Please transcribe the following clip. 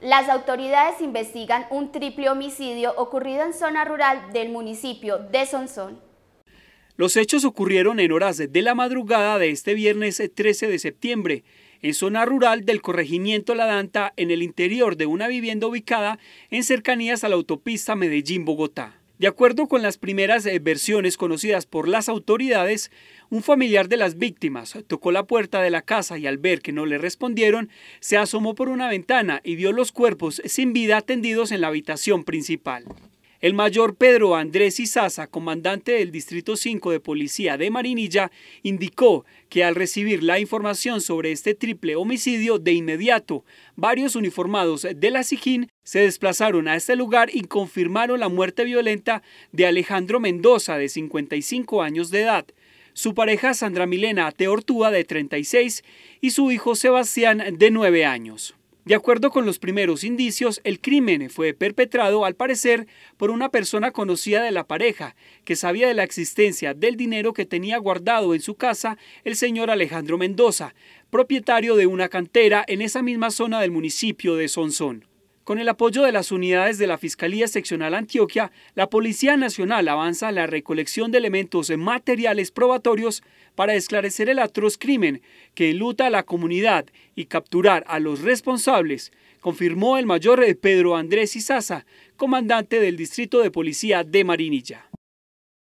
Las autoridades investigan un triple homicidio ocurrido en zona rural del municipio de Sonsón. Los hechos ocurrieron en horas de la madrugada de este viernes 13 de septiembre, en zona rural del corregimiento La Danta, en el interior de una vivienda ubicada en cercanías a la autopista Medellín-Bogotá. De acuerdo con las primeras eh, versiones conocidas por las autoridades, un familiar de las víctimas tocó la puerta de la casa y al ver que no le respondieron, se asomó por una ventana y vio los cuerpos sin vida tendidos en la habitación principal. El mayor Pedro Andrés Izaza, comandante del Distrito 5 de Policía de Marinilla, indicó que al recibir la información sobre este triple homicidio de inmediato, varios uniformados de la SIGIN se desplazaron a este lugar y confirmaron la muerte violenta de Alejandro Mendoza, de 55 años de edad, su pareja Sandra Milena Teortúa, de 36, y su hijo Sebastián, de 9 años. De acuerdo con los primeros indicios, el crimen fue perpetrado, al parecer, por una persona conocida de la pareja, que sabía de la existencia del dinero que tenía guardado en su casa el señor Alejandro Mendoza, propietario de una cantera en esa misma zona del municipio de Sonsón. Con el apoyo de las unidades de la Fiscalía Seccional Antioquia, la Policía Nacional avanza en la recolección de elementos materiales probatorios para esclarecer el atroz crimen que luta a la comunidad y capturar a los responsables, confirmó el mayor eh, Pedro Andrés Izaza, comandante del Distrito de Policía de Marinilla.